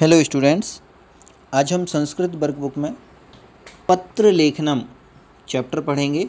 hello students आज हम Sanskrit workbook में पत्र लेखनम चैप्टर पढ़ेंगे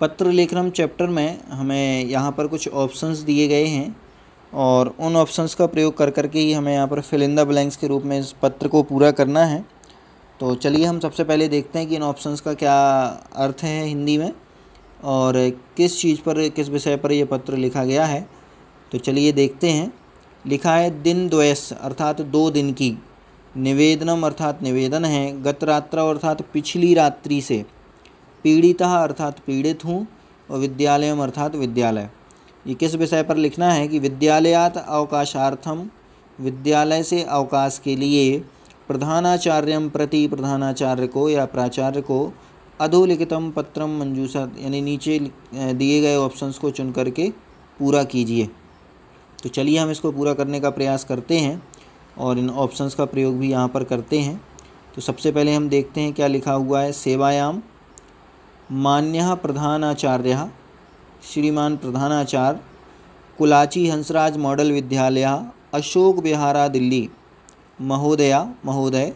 पत्र लेखनम चैप्टर में हमें यहाँ पर कुछ ऑप्शंस दिए गए हैं और उन ऑप्शंस का प्रयोग कर करके ही हमें यहाँ पर फिल इन द ब्लैंक्स के रूप में इस पत्र को पूरा करना है तो चलिए हम सबसे पहले देखते हैं कि इन ऑप्शंस का क्या अर्थ है हिंदी में और किस चीज़ पर किस विषय पर यह पत्र लिखा गया है तो चलिए देखते हैं लिखा है दिन द्वयस अर्थात दो दिन की निवेदनम अर्थात निवेदन है गत अर्थात पिछली रात्रि से पीड़िता अर्थात पीड़ित हूँ और विद्यालयम अर्थात विद्यालय ये किस विषय पर लिखना है कि विद्यालयात अवकाशार्थम विद्यालय से अवकाश के लिए प्रधानाचार्यम प्रति प्रधानाचार्य को या प्राचार्य को अधोलिखितम पत्रम मंजूसा यानी नीचे दिए गए ऑप्शंस को चुन करके पूरा कीजिए तो चलिए हम इसको पूरा करने का प्रयास करते हैं और इन ऑप्शंस का प्रयोग भी यहाँ पर करते हैं तो सबसे पहले हम देखते हैं क्या लिखा हुआ है सेवायाम मान्य प्रधानाचार्य श्रीमान प्रधानाचार्य कुलाची हंसराज मॉडल विद्यालय अशोक बिहारा दिल्ली महोदया महोदय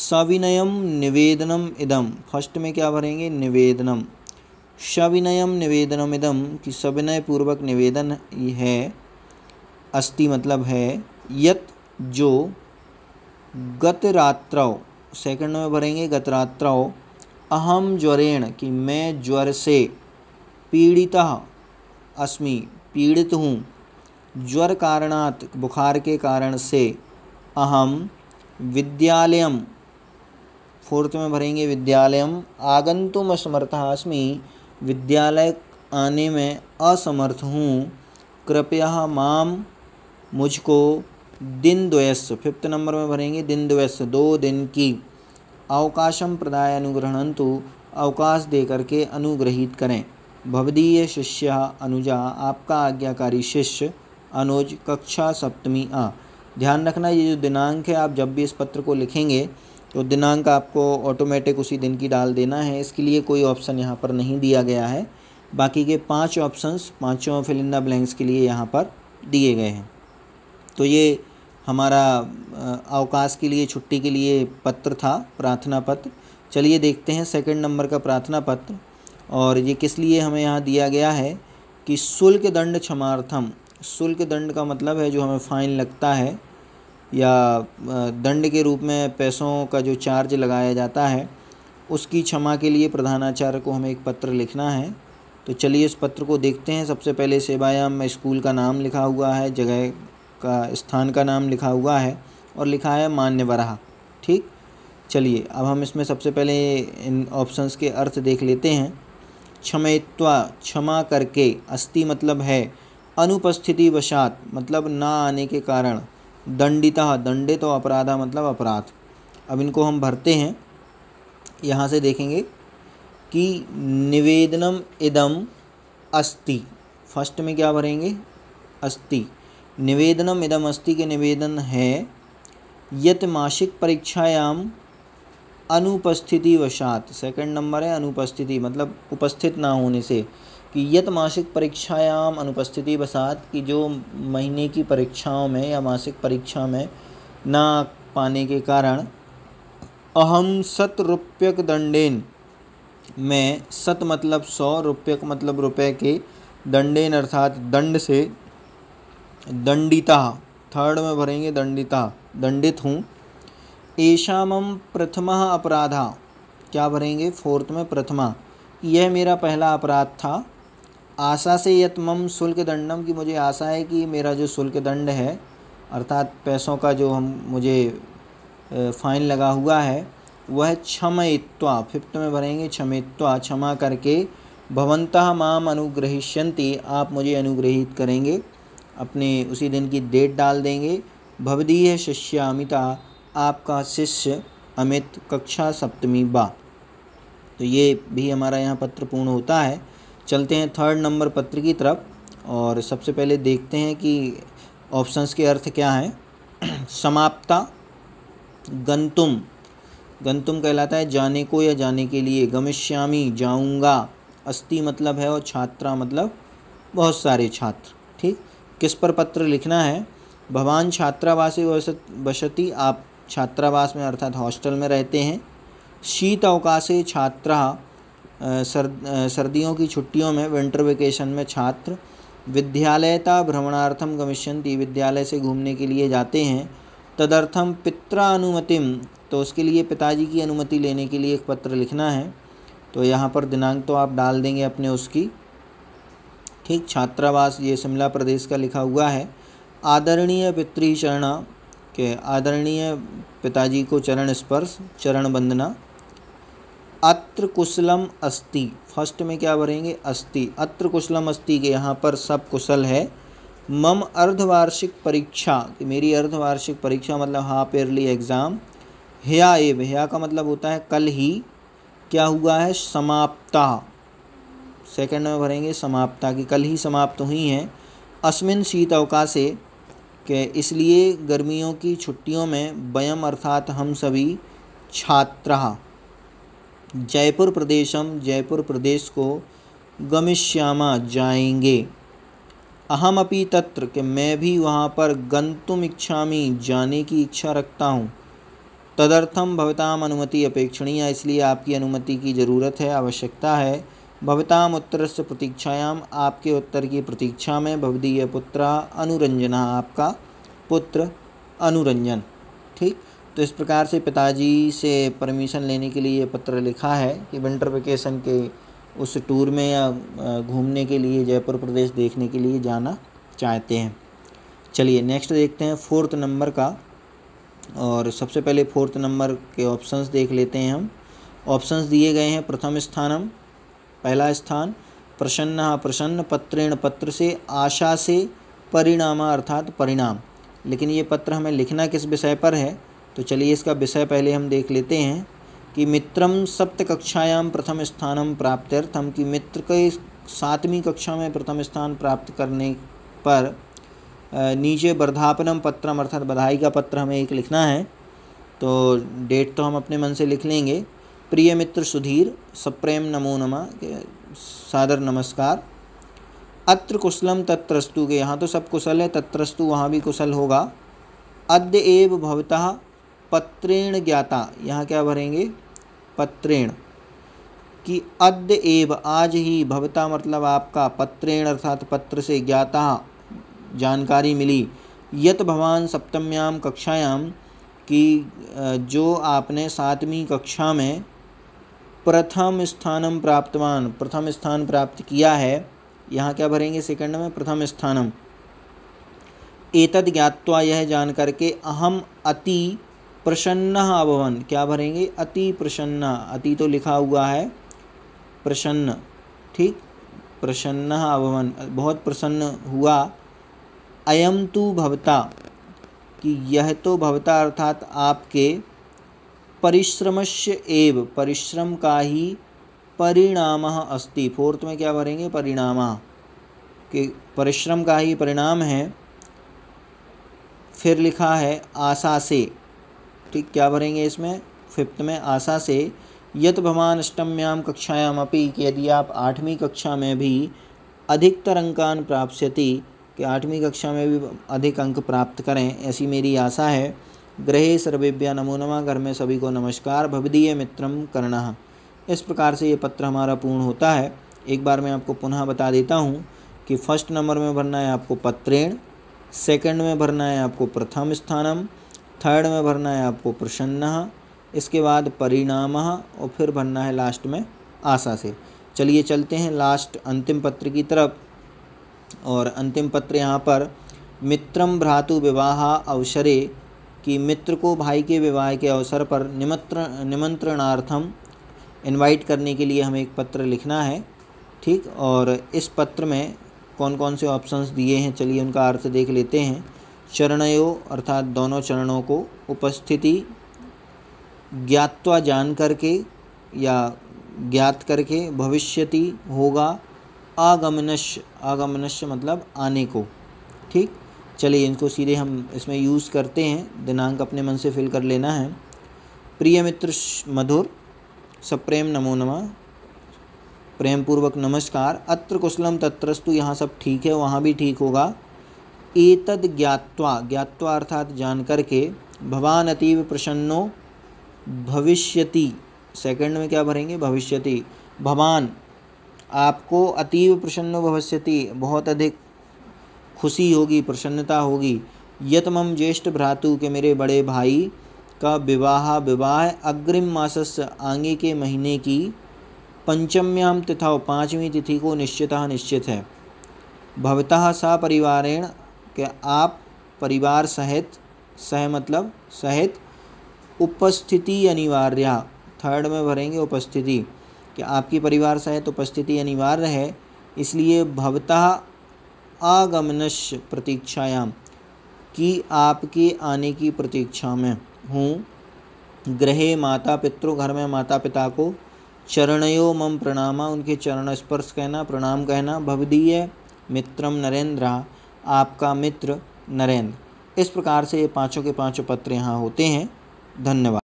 सविनयम निवेदनम इदम फर्स्ट में क्या भरेंगे निवेदनम सविनयम निवेदनम इदम कि सविनय पूर्वक निवेदन है अस्ति मतलब है यत जो गतरात्रौ सेकंड में भरेंगे गतरात्र अहम ज्वरेण कि मैं ज्वर से पीड़िता अस्मि पीड़ित हूँ ज्वर कारणात बुखार के कारण से अहम विद्यालयम फोर्थ में भरेंगे विद्यालयम आगंतुम असमर्थ अस्मि विद्यालय आने में असमर्थ हूँ कृपया माम मुझको दिन द्वयस्व फिफ्थ नंबर में भरेंगे दिन द्वयस्व दो दिन की अवकाशम प्रदाय अनुग्रहणंतु अवकाश दे करके अनुग्रहित करें भवदीय शिष्य अनुजा आपका आज्ञाकारी शिष्य अनुज कक्षा सप्तमी आ ध्यान रखना ये जो दिनांक है आप जब भी इस पत्र को लिखेंगे तो दिनांक आपको ऑटोमेटिक उसी दिन की डाल देना है इसके लिए कोई ऑप्शन यहाँ पर नहीं दिया गया है बाकी के पांच ऑप्शंस पांचों फिलिंदा ब्लैंक्स के लिए यहाँ पर दिए गए हैं तो ये हमारा अवकाश के लिए छुट्टी के लिए पत्र था प्रार्थना पत्र चलिए देखते हैं सेकंड नंबर का प्रार्थना पत्र और ये किस लिए हमें यहाँ दिया गया है कि शुल्क दंड क्षमार्थम शुल्क दंड का मतलब है जो हमें फ़ाइन लगता है या दंड के रूप में पैसों का जो चार्ज लगाया जाता है उसकी क्षमा के लिए प्रधानाचार्य को हमें एक पत्र लिखना है तो चलिए इस पत्र को देखते हैं सबसे पहले सेवायाम में स्कूल का नाम लिखा हुआ है जगह का स्थान का नाम लिखा हुआ है और लिखा है मान्य वराह ठीक चलिए अब हम इसमें सबसे पहले इन ऑप्शंस के अर्थ देख लेते हैं क्षमित्वा क्षमा करके अस्ति मतलब है अनुपस्थिति वशात मतलब ना आने के कारण दंडिता दंडे तो अपराधा मतलब अपराध अब इनको हम भरते हैं यहाँ से देखेंगे कि निवेदनम इदम अस्ति फर्स्ट में क्या भरेंगे अस्ति निवेदनम इदमस्ति के निवेदन है यत मासिक परीक्षायाम अनुपस्थिति वशात सेकंड नंबर है अनुपस्थिति मतलब उपस्थित ना होने से कि यत मासिक परीक्षायाम अनुपस्थिति वसात कि जो महीने की परीक्षाओं में या मासिक परीक्षा में ना पाने के कारण अहम सत रुपयक दंडेन में सत मतलब सौ रुपयक मतलब रुपए के दंडेन अर्थात दंड से दंडिता थर्ड में भरेंगे दंडिता दंडित हूँ ऐशा मम प्रथमा अपराधा क्या भरेंगे फोर्थ में प्रथमा यह मेरा पहला अपराध था आशा से यत मम शुल्क दंडम की मुझे आशा है कि मेरा जो शुल्क दंड है अर्थात पैसों का जो हम मुझे फाइन लगा हुआ है वह क्षमित्वा फिफ्थ में भरेंगे क्षमित्वा क्षमा करके भवंत माम अनुग्रहिष्यंती आप मुझे अनुग्रहित करेंगे अपने उसी दिन की डेट डाल देंगे भवदीय शिष्य अमिता आपका शिष्य अमित कक्षा सप्तमी बा तो ये भी हमारा यहाँ पत्र पूर्ण होता है चलते हैं थर्ड नंबर पत्र की तरफ और सबसे पहले देखते हैं कि ऑप्शंस के अर्थ क्या हैं समाप्ता गंतुम गंतुम कहलाता है जाने को या जाने के लिए गमिष्यामी जाऊंगा अस्ति मतलब है और छात्रा मतलब बहुत सारे छात्र ठीक किस पर पत्र लिखना है भवान छात्रावासी वसति आप छात्रावास में अर्थात हॉस्टल में रहते हैं शीत अवकाशे छात्रा सर्द सर्दियों की छुट्टियों में विंटर वेकेशन में छात्र विद्यालयता भ्रमणार्थम गमिष्यंती विद्यालय से घूमने के लिए जाते हैं तदर्थम पित्रानुमतिम तो उसके लिए पिताजी की अनुमति लेने के लिए एक पत्र लिखना है तो यहाँ पर दिनांक तो आप डाल देंगे अपने उसकी ठीक छात्रावास ये शिमला प्रदेश का लिखा हुआ है आदरणीय चरणा के आदरणीय पिताजी को चरण स्पर्श चरण वंदना अत्र कुशलम अस्ति फर्स्ट में क्या भरेंगे अस्ति अत्र कुशलम अस्ति के यहाँ पर सब कुशल है मम अर्धवार्षिक परीक्षा कि मेरी अर्धवार्षिक परीक्षा मतलब हाफ ईयरली एग्ज़ाम हया एव हया का मतलब होता है कल ही क्या हुआ है समाप्ता सेकंड में भरेंगे समाप्ता की कल ही समाप्त हुई हैं अस्मिन शीत अवकाशे के इसलिए गर्मियों की छुट्टियों में वयम अर्थात हम सभी छात्रा जयपुर प्रदेश हम जयपुर प्रदेश को गमिष्यामा जाएंगे अहम अपी तत्र कि मैं भी वहाँ पर गंतुम इच्छा जाने की इच्छा रखता हूँ तदर्थम भवताम अनुमति अपेक्षणीय इसलिए आपकी अनुमति की ज़रूरत है आवश्यकता है भवताम से प्रतीक्षायाम आपके उत्तर की प्रतीक्षा में भवदीय पुत्र अनुरंजना आपका पुत्र अनुरंजन ठीक तो इस प्रकार से पिताजी से परमिशन लेने के लिए ये पत्र लिखा है कि विंटर वेकेशन के उस टूर में या घूमने के लिए जयपुर प्रदेश देखने के लिए जाना चाहते हैं चलिए नेक्स्ट देखते हैं फोर्थ नंबर का और सबसे पहले फोर्थ नंबर के ऑप्शंस देख लेते हैं हम ऑप्शंस दिए गए हैं प्रथम स्थानम पहला स्थान प्रसन्न प्रसन्न पत्रेण पत्र से आशा से परिणाम अर्थात परिणाम लेकिन ये पत्र हमें लिखना किस विषय पर है तो चलिए इसका विषय पहले हम देख लेते हैं कि मित्रम सप्त कक्षायाम प्रथम स्थानम प्राप्त्यर्थम कि मित्र के सातवीं कक्षा में प्रथम स्थान प्राप्त करने पर नीचे वर्धापनम पत्रम अर्थात बधाई का पत्र हमें एक लिखना है तो डेट तो हम अपने मन से लिख लेंगे प्रिय मित्र सुधीर सप्रेम नमो नमा सादर नमस्कार अत्र कुशलम तत्रस्तु के यहाँ तो सब कुशल है तत्रस्तु वहाँ भी कुशल होगा अद्य एव भवतः पत्रेण ज्ञाता यहाँ क्या भरेंगे पत्रेण कि अद्य एव आज ही भवता मतलब आपका पत्रेण अर्थात पत्र से ज्ञाता जानकारी मिली यत भवान सप्तम्याम कक्षायाम कि जो आपने सातवीं कक्षा में प्रथम स्थानम प्राप्तवान प्रथम स्थान प्राप्त किया है यहाँ क्या भरेंगे सेकंड में प्रथम स्थानम एतद ज्ञातवा यह जान करके अहम अति प्रसन्न अभवन क्या भरेंगे अति प्रसन्न अति तो लिखा हुआ है प्रसन्न ठीक प्रसन्न अभवन बहुत प्रसन्न हुआ अयम तो भवता कि यह तो भवता अर्थात आपके परिश्रमश्य एव परिश्रम का ही परिणाम अस्ति फोर्थ में क्या भरेंगे परिणाम कि परिश्रम का ही परिणाम है फिर लिखा है आशा से ठीक क्या भरेंगे इसमें फिफ्थ में आशा से यत भवान अष्टम्याम कक्षायाम अपी कि यदि आप आठवीं कक्षा में भी अधिकतर अंकान प्राप्त कि आठवीं कक्षा में भी अधिक अंक प्राप्त करें ऐसी मेरी आशा है ग्रहे सर्वेभ्य नमो नमः घर में सभी को नमस्कार भवदीय मित्रम कर्ण इस प्रकार से ये पत्र हमारा पूर्ण होता है एक बार मैं आपको पुनः बता देता हूँ कि फर्स्ट नंबर में भरना है आपको पत्रेण सेकंड में भरना है आपको प्रथम स्थानम थर्ड में भरना है आपको प्रसन्न इसके बाद परिणाम और फिर भरना है लास्ट में आशा से चलिए चलते हैं लास्ट अंतिम पत्र की तरफ और अंतिम पत्र यहाँ पर मित्रम भ्रातु विवाह अवसरे कि मित्र को भाई के विवाह के अवसर पर निमंत्र निमंत्रणार्थम इनवाइट करने के लिए हमें एक पत्र लिखना है ठीक और इस पत्र में कौन कौन से ऑप्शंस दिए हैं चलिए उनका अर्थ देख लेते हैं चरणयों अर्थात दोनों चरणों को उपस्थिति ज्ञातवा जान करके या ज्ञात करके भविष्यति होगा आगमनश आगमनश मतलब आने को ठीक चलिए इनको सीधे हम इसमें यूज़ करते हैं दिनांक अपने मन से फिल कर लेना है प्रिय मित्र मधुर सप्रेम नमो नमा प्रेम पूर्वक नमस्कार अत्र कुशलम तत्रस्तु यहाँ सब ठीक है वहाँ भी ठीक होगा एतद ज्ञात्वा ज्ञात्वा अर्थात जान करके भवान अतीव प्रसन्नो भविष्यति सेकंड में क्या भरेंगे भविष्यति भवान आपको अतीव प्रसन्नो भविष्यति बहुत अधिक खुशी होगी प्रसन्नता होगी यतमम ज्येष्ठ भ्रातु के मेरे बड़े भाई का विवाह विवाह अग्रिम मासस आगे के महीने की पंचम्याम तिथा पाँचवीं तिथि को निश्चित निश्चित है भवतः सा परिवारेण के आप परिवार सहित सह मतलब सहित उपस्थिति अनिवार्य थर्ड में भरेंगे उपस्थिति कि आपकी परिवार सहित उपस्थिति अनिवार्य है इसलिए भवतः आगमनश प्रतीक्षायाम कि आपके आने की प्रतीक्षा में हूँ ग्रहे माता पितृ घर में माता पिता को चरणयो मम प्रणामा उनके चरण स्पर्श कहना प्रणाम कहना भवदीय मित्रम नरेंद्र आपका मित्र नरेंद्र इस प्रकार से ये पाँचों के पाँचों पत्र यहाँ होते हैं धन्यवाद